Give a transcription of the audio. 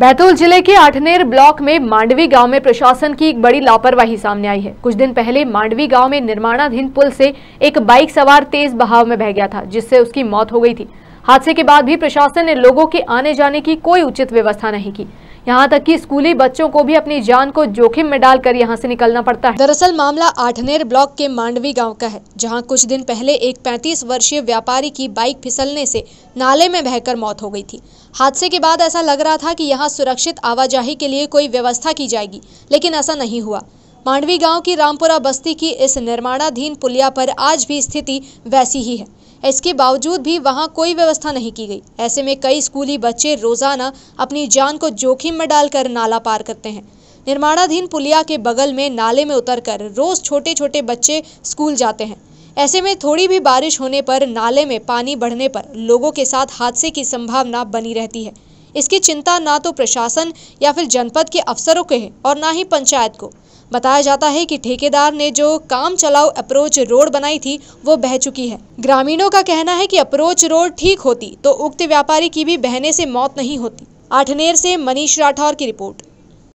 बैतूल जिले के आठनेर ब्लॉक में मांडवी गांव में प्रशासन की एक बड़ी लापरवाही सामने आई है कुछ दिन पहले मांडवी गांव में निर्माणाधीन पुल से एक बाइक सवार तेज बहाव में बह गया था जिससे उसकी मौत हो गई थी हादसे के बाद भी प्रशासन ने लोगों के आने जाने की कोई उचित व्यवस्था नहीं की यहाँ तक कि स्कूली बच्चों को भी अपनी जान को जोखिम में डालकर यहाँ से निकलना पड़ता है दरअसल मामला आठनेर ब्लॉक के मांडवी गाँव का है जहाँ कुछ दिन पहले एक पैंतीस वर्षीय व्यापारी की बाइक फिसलने से नाले में बहकर मौत हो गई थी हादसे के बाद ऐसा लग रहा था कि यहाँ सुरक्षित आवाजाही के लिए कोई व्यवस्था की जाएगी लेकिन ऐसा नहीं हुआ मांडवी गांव की रामपुरा बस्ती की इस निर्माणाधीन पुलिया पर आज भी स्थिति वैसी ही है इसके बावजूद भी वहां कोई व्यवस्था नहीं की गई ऐसे में कई स्कूली बच्चे रोजाना अपनी जान को जोखिम में डालकर नाला पार करते हैं निर्माणाधीन पुलिया के बगल में नाले में उतर रोज छोटे छोटे बच्चे स्कूल जाते हैं ऐसे में थोड़ी भी बारिश होने पर नाले में पानी बढ़ने पर लोगों के साथ हादसे की संभावना बनी रहती है इसकी चिंता ना तो प्रशासन या फिर जनपद के अफसरों के है और ना ही पंचायत को बताया जाता है कि ठेकेदार ने जो काम चलाओ अप्रोच रोड बनाई थी वो बह चुकी है ग्रामीणों का कहना है कि अप्रोच रोड ठीक होती तो उक्त व्यापारी की भी बहने से मौत नहीं होती आठनेर से मनीष राठौर की रिपोर्ट